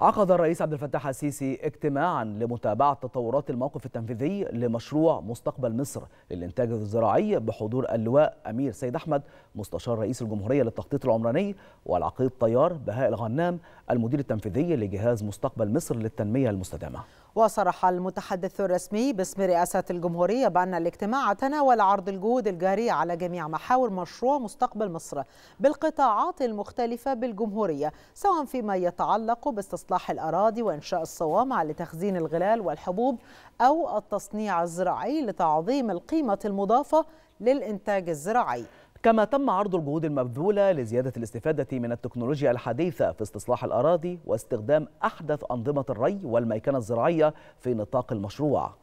عقد الرئيس عبد الفتاح السيسي اجتماعا لمتابعة تطورات الموقف التنفيذي لمشروع مستقبل مصر للإنتاج الزراعي بحضور اللواء أمير سيد أحمد مستشار رئيس الجمهورية للتخطيط العمراني والعقيد طيار بهاء الغنام المدير التنفيذي لجهاز مستقبل مصر للتنمية المستدامة وصرح المتحدث الرسمي باسم رئاسة الجمهورية بأن الاجتماع تناول عرض الجهود الجارية على جميع محاور مشروع مستقبل مصر بالقطاعات المختلفة بالجمهورية سواء فيما يتعلق باستصلاح الأراضي وإنشاء الصوامع لتخزين الغلال والحبوب أو التصنيع الزراعي لتعظيم القيمة المضافة للإنتاج الزراعي كما تم عرض الجهود المبذولة لزيادة الاستفادة من التكنولوجيا الحديثة في استصلاح الأراضي واستخدام أحدث أنظمة الري والميكنة الزراعية في نطاق المشروع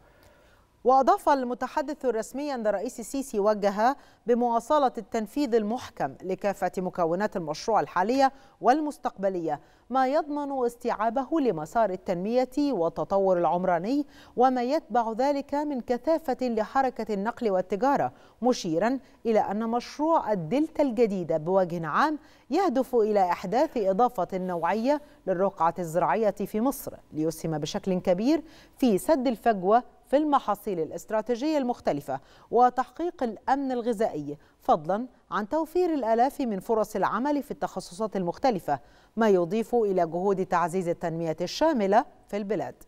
وأضاف المتحدث الرسمي أن الرئيس السيسي وجه بمواصلة التنفيذ المحكم لكافة مكونات المشروع الحالية والمستقبلية ما يضمن استيعابه لمسار التنمية والتطور العمراني وما يتبع ذلك من كثافة لحركة النقل والتجارة مشيرا إلى أن مشروع الدلتا الجديدة بوجه عام يهدف إلى إحداث إضافة نوعية للرقعة الزراعية في مصر ليسهم بشكل كبير في سد الفجوة في المحاصيل الاستراتيجية المختلفة وتحقيق الأمن الغذائي فضلا عن توفير الآلاف من فرص العمل في التخصصات المختلفة ما يضيف إلى جهود تعزيز التنمية الشاملة في البلاد